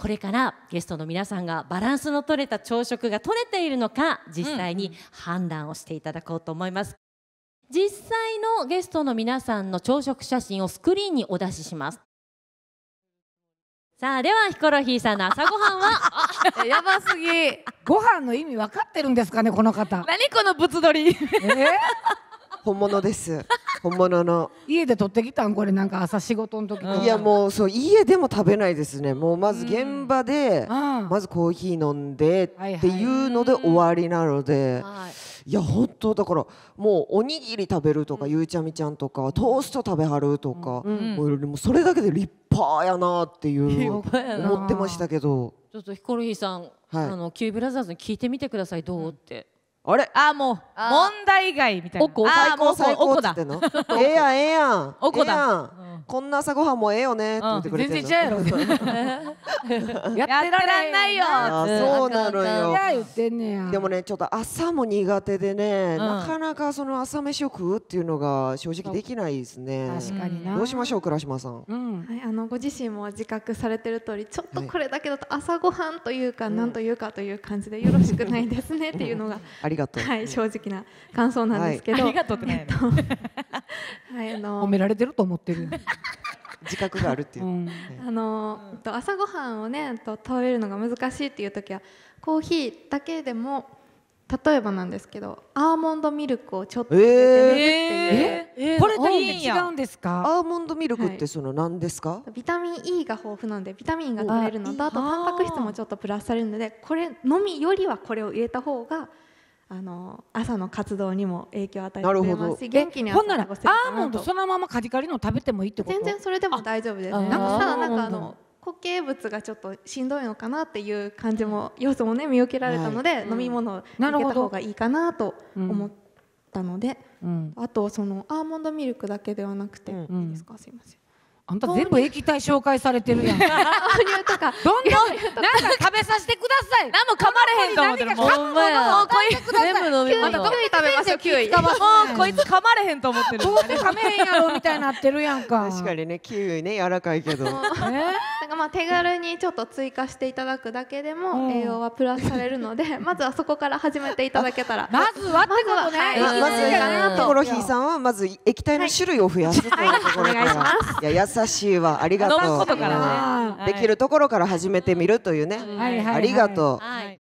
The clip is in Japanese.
これからゲストの皆さんがバランスのとれた朝食が取れているのか実際に判断をしていただこうと思います、うん、実際のゲストの皆さんの朝食写真をスクリーンにお出ししますさあではヒコロヒーさんの朝ごはんは やばすぎご飯の意味わかってるんですかねこの方何この物撮り、えー、本物です本物の家で取ってきたんこれなんか朝仕事の時いやもうそう家でも食べないですねもうまず現場でまずコーヒー飲んでっていうので終わりなので、いや本当だからもうおにぎり食べるとか、ゆうちゃみちゃんとかトースト食べはるとか、もうそれだけで立派やなっていう 思ってましたけどちょっとヒコロヒーさん、あのキューブラザーズに聞いてみてくださいどうって。あれあもう問題外みたいなおこ最高最高っええやんええやんおこだこんな朝ごはんもええよねって言ってくれて全然違うやろ やってらんないよそうなのよでもねちょっと朝も苦手でね、うん、なかなかその朝飯を食うっていうのが正直できないですね確かにどうしましょう倉島さん、うん、はい、あのご自身も自覚されてる通りちょっとこれだけだと朝ごはんというか、はい、なんというかという感じでよろしくないですねっていうのが ありがとうはい正直な感想なんですけど、はい、ありがとうってないの、えっとはい、あの褒められてると思ってる。自覚があるっていう、うん、あのー、朝ごはんをねと食べるのが難しいっていう時はコーヒーだけでも例えばなんですけどアーモンドミルクをちょっと入れてねっていう、えーえー、これ大変違うんですかアーモンドミルクってその何ですか、はい、ビタミン E が豊富なんでビタミンが取れるのとあとタンパク質もちょっとプラスされるのでこれのみよりはこれを入れた方があの朝の活動にも影響を与えてくれますし元気にほんならアーモンドそのままカリカリの食べてもいいってこと全然それでも大丈夫ですなんかただなんかあの固形物がちょっとしんどいのかなっていう感じも要素もね見受けられたので、はい、飲み物を入れた方がいいかなと思ったので、うん、あとそのアーモンドミルクだけではなくて、うん、いいですかすいませんあんた全部液体紹介されてるやん。豆 乳とか。どんどんなんか食べさせてください。何も噛まれへんと思ってる。もうもうこいつ全部飲みましょ食べましょキウイ。もうこいつ噛まれへんと思ってる。どうせ噛めへんやろみたいになってるやんか。確かにね、キウイね柔らかいけど。ね。かまあ手軽にちょっと追加していただくだけでも栄養はプラスされるので、まずはそこから始めていただけたらまずはってことね、まずは、い、まずヒコロヒーさんはまず液体の種類を増やすというところから、はい、いや優しいわありがとう、ね、できるところから始めてみるというね、ありがとう。はい